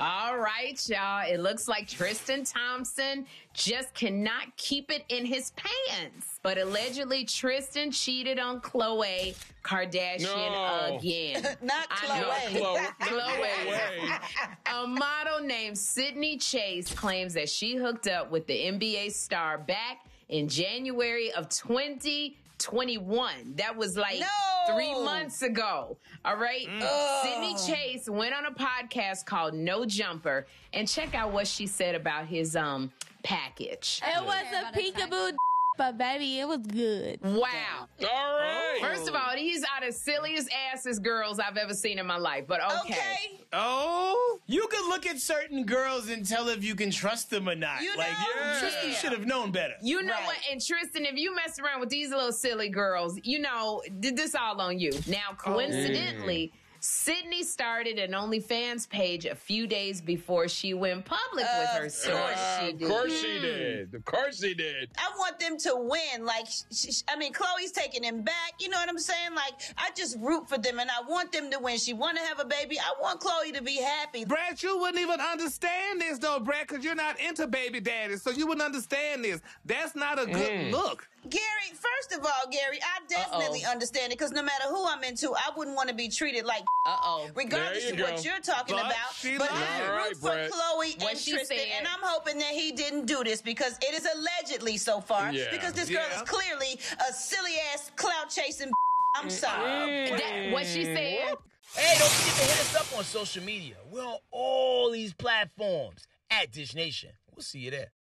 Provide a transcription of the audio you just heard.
All right, y'all. It looks like Tristan Thompson just cannot keep it in his pants. But allegedly, Tristan cheated on Chloe Kardashian no. again. Not Chloe. Chloe. A model named Sydney Chase claims that she hooked up with the NBA star back in January of 2021. That was like. No! three oh. months ago. All right. Mm. Sydney Chase went on a podcast called No Jumper and check out what she said about his um package. It was a peekaboo, but baby, it was good. Wow. All silliest asses girls I've ever seen in my life. But okay. okay. Oh, you can look at certain girls and tell if you can trust them or not. You know, yeah. Tristan should have known better. You know right. what? And Tristan, if you mess around with these little silly girls, you know, did this all on you. Now, oh, coincidentally. Oh, Sydney started an OnlyFans page a few days before she went public uh, with her story. Uh, of course she hmm. did. Of course she did. I want them to win. Like, she, I mean, Chloe's taking him back. You know what I'm saying? Like, I just root for them and I want them to win. She want to have a baby. I want Chloe to be happy. Brad, you wouldn't even understand this though, Brad, because you're not into baby daddies, so you wouldn't understand this. That's not a good mm. look. Gary, first of all, Gary, I definitely Uh-oh. understand it because no matter who I'm into, I wouldn't want to be treated like uh oh, regardless of go. what you're talking but about. But I root right, for Brett. Chloe and Tristan, said, and I'm hoping that he didn't do this because it is allegedly so far yeah. because this girl yeah. is clearly a silly ass clout chasing. I'm sorry. That, what she mm. said. Hey, don't forget to hit us up on social media. We're on all these platforms at Dish Nation. We'll see you there.